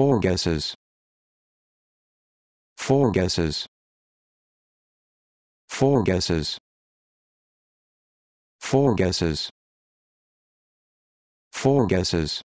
Four guesses. Four guesses. Four guesses. Four guesses. Four guesses.